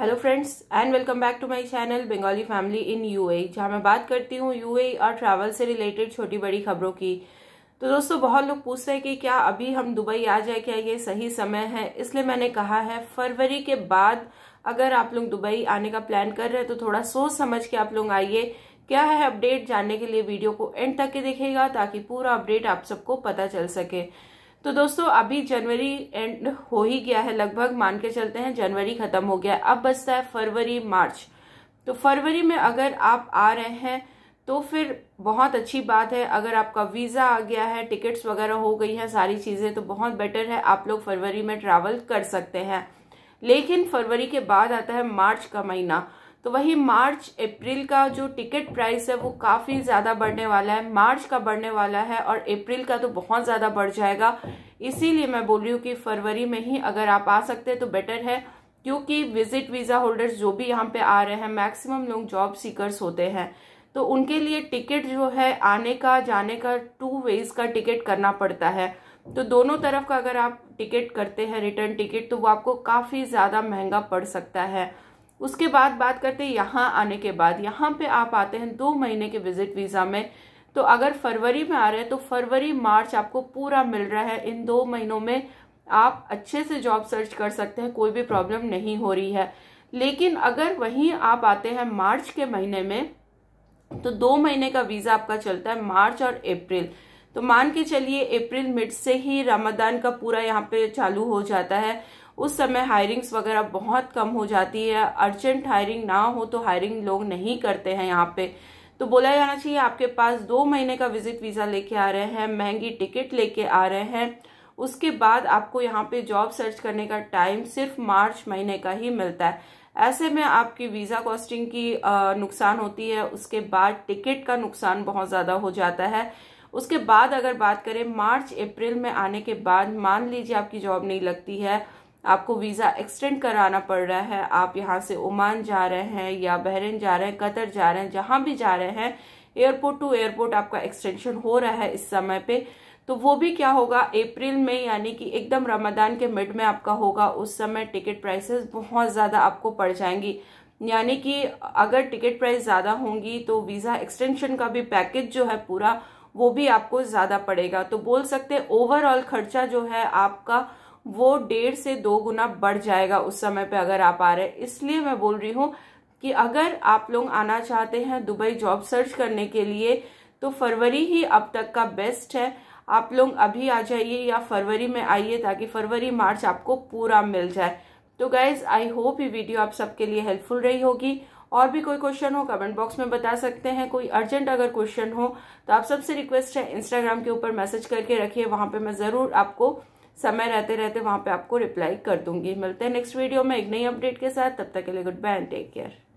hello friends and welcome back to my channel Bengali family in UAE जहां मैं बात करती हूँ यूएई और ट्रैवल से रिलेटेड छोटी बड़ी खबरों की तो दोस्तों बहुत लोग पूछते हैं कि क्या अभी हम दुबई आ जाए क्या ये सही समय है इसलिए मैंने कहा है फरवरी के बाद अगर आप लोग दुबई आने का प्लान कर रहे हैं तो थोड़ा सोच समझ के आप लोग आइए क्या है अपडेट जानने के लिए वीडियो को एंड तक के देखेगा ताकि पूरा अपडेट आप सबको पता चल सके तो दोस्तों अभी जनवरी एंड हो ही गया है लगभग मान के चलते हैं जनवरी खत्म हो गया अब बचता है फरवरी मार्च तो फरवरी में अगर आप आ रहे हैं तो फिर बहुत अच्छी बात है अगर आपका वीज़ा आ गया है टिकट्स वगैरह हो गई हैं सारी चीज़ें तो बहुत बेटर है आप लोग फरवरी में ट्रैवल कर सकते हैं लेकिन फरवरी के बाद आता है मार्च का महीना तो वही मार्च अप्रैल का जो टिकट प्राइस है वो काफ़ी ज़्यादा बढ़ने वाला है मार्च का बढ़ने वाला है और अप्रैल का तो बहुत ज़्यादा बढ़ जाएगा इसीलिए मैं बोल रही हूँ कि फरवरी में ही अगर आप आ सकते हैं तो बेटर है क्योंकि विजिट वीज़ा होल्डर्स जो भी यहाँ पे आ रहे हैं मैक्सिमम लोग जॉब सीकर्स होते हैं तो उनके लिए टिकट जो है आने का जाने का टू वेज का टिकट करना पड़ता है तो दोनों तरफ का अगर आप टिकट करते हैं रिटर्न टिकट तो वो आपको काफ़ी ज़्यादा महंगा पड़ सकता है उसके बाद बात करते हैं यहाँ आने के बाद यहाँ पे आप आते हैं दो महीने के विजिट वीज़ा में तो अगर फरवरी में आ रहे हैं तो फरवरी मार्च आपको पूरा मिल रहा है इन दो महीनों में आप अच्छे से जॉब सर्च कर सकते हैं कोई भी प्रॉब्लम नहीं हो रही है लेकिन अगर वहीं आप आते हैं मार्च के महीने में तो दो महीने का वीज़ा आपका चलता है मार्च और अप्रैल तो मान के चलिए अप्रैल मिड से ही रमदान का पूरा यहाँ पे चालू हो जाता है उस समय हायरिंग्स वगैरह बहुत कम हो जाती है अर्जेंट हायरिंग ना हो तो हायरिंग लोग नहीं करते हैं यहाँ पे तो बोला जाना चाहिए आपके पास दो महीने का विजिट वीज़ा लेके आ रहे हैं महंगी टिकट लेके आ रहे हैं उसके बाद आपको यहाँ पे जॉब सर्च करने का टाइम सिर्फ मार्च महीने का ही मिलता है ऐसे में आपकी वीज़ा कॉस्टिंग की नुकसान होती है उसके बाद टिकट का नुकसान बहुत ज़्यादा हो जाता है उसके बाद अगर बात करें मार्च अप्रैल में आने के बाद मान लीजिए आपकी जॉब नहीं लगती है आपको वीज़ा एक्सटेंड कराना पड़ रहा है आप यहाँ से ओमान जा रहे हैं या बहरीन जा रहे हैं कतर जा रहे हैं जहाँ भी जा रहे हैं एयरपोर्ट टू एयरपोर्ट आपका एक्सटेंशन हो रहा है इस समय पे तो वो भी क्या होगा अप्रैल में यानी कि एकदम रमदान के मिड में आपका होगा उस समय टिकट प्राइसेस बहुत ज़्यादा आपको पड़ जाएंगी यानी कि अगर टिकट प्राइस ज़्यादा होंगी तो वीज़ा एक्सटेंशन का भी पैकेज जो है पूरा वो भी आपको ज़्यादा पड़ेगा तो बोल सकते हैं ओवरऑल खर्चा जो है आपका वो डेढ़ से दो गुना बढ़ जाएगा उस समय पे अगर आप आ रहे हैं इसलिए मैं बोल रही हूँ कि अगर आप लोग आना चाहते हैं दुबई जॉब सर्च करने के लिए तो फरवरी ही अब तक का बेस्ट है आप लोग अभी आ जाइए या फरवरी में आइए ताकि फरवरी मार्च आपको पूरा मिल जाए तो गाइज आई होप ये वीडियो आप सबके लिए हेल्पफुल रही होगी और भी कोई क्वेश्चन हो कमेंट बॉक्स में बता सकते हैं कोई अर्जेंट अगर क्वेश्चन हो तो आप सबसे रिक्वेस्ट है इंस्टाग्राम के ऊपर मैसेज करके रखिए वहां पे मैं ज़रूर आपको समय रहते रहते वहाँ पे आपको रिप्लाई कर दूंगी मिलते हैं नेक्स्ट वीडियो में एक नई अपडेट के साथ तब तक के लिए goodbye and take care